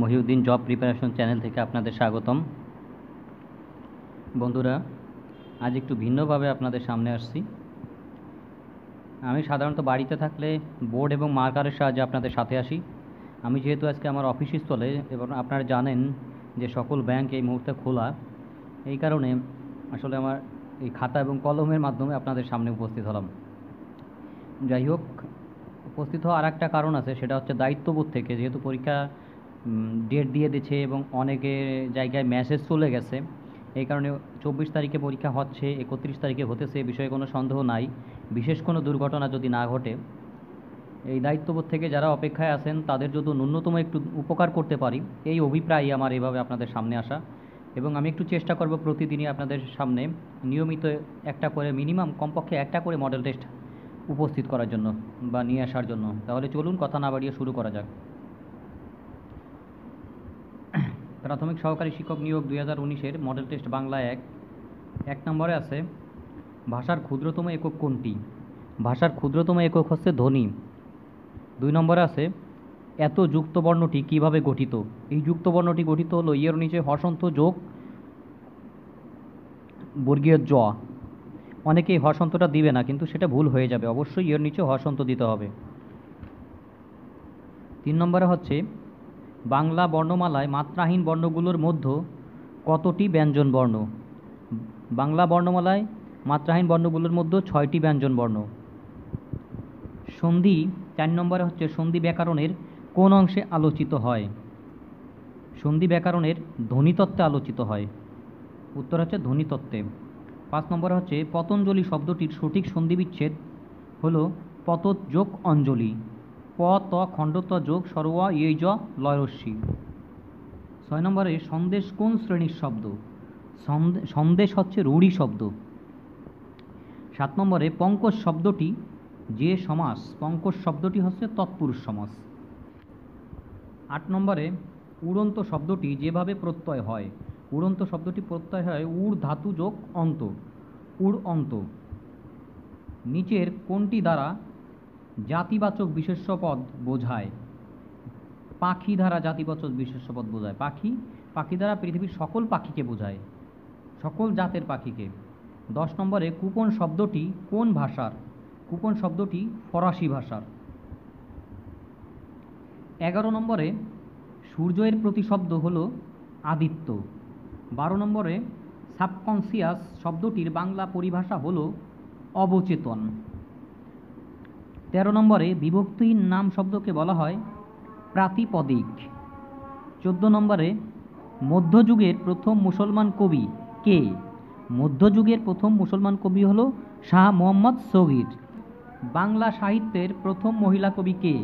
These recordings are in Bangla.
মহিউদ্দিন জব প্রিপারেশন চ্যানেল থেকে আপনাদের স্বাগতম বন্ধুরা আজ একটু ভিন্নভাবে আপনাদের সামনে আসছি আমি সাধারণত বাড়িতে থাকলে বোর্ড এবং মার্কারের সাহায্যে আপনাদের সাথে আসি আমি যেহেতু আজকে আমার অফিস স্থলে এবং আপনারা জানেন যে সকল ব্যাংক এই মুহূর্তে খোলা এই কারণে আসলে আমার এই খাতা এবং কলমের মাধ্যমে আপনাদের সামনে উপস্থিত হলাম যাই হোক উপস্থিত হওয়ার আর একটা কারণ আছে সেটা হচ্ছে দায়িত্ববোধ থেকে যেহেতু পরীক্ষা ডেট দিয়ে দিচ্ছে এবং অনেকে জায়গায় মেসেজ চলে গেছে এই কারণে চব্বিশ তারিখে পরীক্ষা হচ্ছে একত্রিশ তারিখে হতেছে বিষয়ে কোনো সন্দেহ নাই বিশেষ কোনো দুর্ঘটনা যদি না ঘটে এই দায়িত্ববোধ থেকে যারা অপেক্ষায় আছেন তাদের যদি ন্যূনতম একটু উপকার করতে পারি এই অভিপ্রায় আমার এভাবে আপনাদের সামনে আসা এবং আমি একটু চেষ্টা করব প্রতিদিনই আপনাদের সামনে নিয়মিত একটা করে মিনিমাম কমপক্ষে একটা করে মডেল টেস্ট উপস্থিত করার জন্য বা নিয়ে আসার জন্য তাহলে চলুন কথা না বাড়িয়ে শুরু করা যাক প্রাথমিক সহকারী শিক্ষক নিয়োগ দুই হাজার উনিশের মডেল টেস্ট বাংলা এক এক নম্বরে আছে ভাষার ক্ষুদ্রতম একক কোনটি ভাষার ক্ষুদ্রতম একক হচ্ছে ধ্বনি দুই নম্বরে আছে এত যুক্তবর্ণটি কিভাবে গঠিত এই যুক্তবর্ণটি গঠিত হলো ইয়ের নিচে হসন্ত যোগ বর্গীয় জ অনেকেই হসন্তটা দিবে না কিন্তু সেটা ভুল হয়ে যাবে অবশ্যই ইয়ের নিচে হসন্ত দিতে হবে তিন নম্বরে হচ্ছে বাংলা বর্ণমালায় মাত্রাহীন বর্ণগুলোর মধ্যে কতটি ব্যঞ্জন বর্ণ বাংলা বর্ণমালায় মাত্রাহীন বর্ণগুলোর মধ্যে ছয়টি ব্যঞ্জন বর্ণ সন্ধি চার নম্বরে হচ্ছে সন্ধি ব্যাকরণের কোন অংশে আলোচিত হয় সন্ধি ব্যাকরণের ধ্বনিতত্ত্বে আলোচিত হয় উত্তর হচ্ছে ধ্বনিতত্ত্বে পাঁচ নম্বরে হচ্ছে পতঞ্জলি শব্দটির সঠিক সন্ধিবিচ্ছেদ হল পতত যোগ অঞ্জলি প ত খণ্ডত যোগ সরোয়া এই জ লয়রশ্মি ছয় নম্বরে সন্দেশ কোন শ্রেণীর শব্দ সন্দেশ হচ্ছে রূঢ়ি শব্দ সাত নম্বরে পঙ্কজ শব্দটি যে সমাস পঙ্কজ শব্দটি হচ্ছে তৎপুরুষ সমাস আট নম্বরে উড়ন্ত শব্দটি যেভাবে প্রত্যয় হয় উড়ন্ত শব্দটি প্রত্যয় হয় উড় ধাতু যোগ অন্ত উড় অন্ত নিচের কোনটি দ্বারা জাতিবাচক বিশেষ্যপদ বোঝায় পাখি দ্বারা জাতিবাচক বিশেষ্যপদ বোঝায় পাখি পাখি দ্বারা পৃথিবীর সকল পাখিকে বোঝায় সকল জাতের পাখিকে দশ নম্বরে কুপন শব্দটি কোন ভাষার কুপন শব্দটি ফরাসি ভাষার এগারো নম্বরে সূর্যের প্রতিশব্দ হল আদিত্য বারো নম্বরে সাবকনসিয়াস শব্দটির বাংলা পরিভাষা হল অবচেতন তেরো নম্বরে বিভক্তির নাম শব্দকে বলা হয় প্রাতিপদিক চোদ্দ নম্বরে মধ্যযুগের প্রথম মুসলমান কবি কে মধ্যযুগের প্রথম মুসলমান কবি হল শাহ মোহাম্মদ সগির বাংলা সাহিত্যের প্রথম মহিলা কবি কে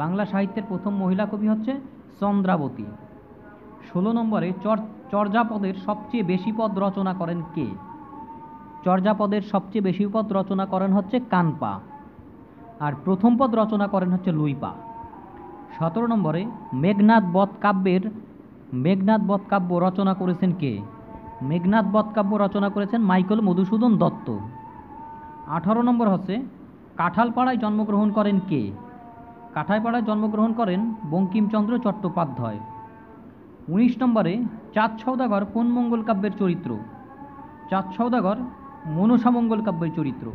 বাংলা সাহিত্যের প্রথম মহিলা কবি হচ্ছে চন্দ্রাবতী ষোলো নম্বরে চর্যাপদের সবচেয়ে বেশি পদ রচনা করেন কে চর্যাপদের সবচেয়ে বেশি পদ রচনা করেন হচ্ছে কানপা আর প্রথম পদ রচনা করেন হচ্ছে লুইপা সতেরো নম্বরে মেঘনাথ বধ কাব্যের মেঘনাথ বধ কাব্য রচনা করেছেন কে মেঘনাথ বধ কাব্য রচনা করেছেন মাইকেল মধুসূদন দত্ত আঠারো নম্বর হচ্ছে কাঁঠালপাড়ায় জন্মগ্রহণ করেন কে কাঁঠালপাড়ায় জন্মগ্রহণ করেন বঙ্কিমচন্দ্র চট্টোপাধ্যায় উনিশ নম্বরে চাঁদ সৌদাগর কোন মঙ্গল কাব্যের চরিত্র চাঁদ সৌদাগর মনসামঙ্গল কাব্যের চরিত্র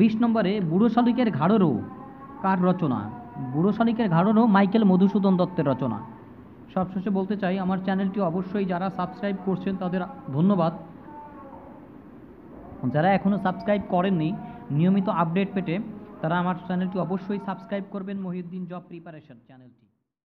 বিশ নম্বরে বুড়ো শালিকের ঘাড়রও কার রচনা বুড়ো শালিকের ঘাড়রও মাইকেল মধুসূদন দত্তের রচনা সবশেষে বলতে চাই আমার চ্যানেলটি অবশ্যই যারা সাবস্ক্রাইব করছেন তাদের ধন্যবাদ যারা এখনও সাবস্ক্রাইব করেননি নিয়মিত আপডেট পেতে তারা আমার চ্যানেলটি অবশ্যই সাবস্ক্রাইব করবেন মহিউদ্দিন জব প্রিপারেশন চ্যানেলটি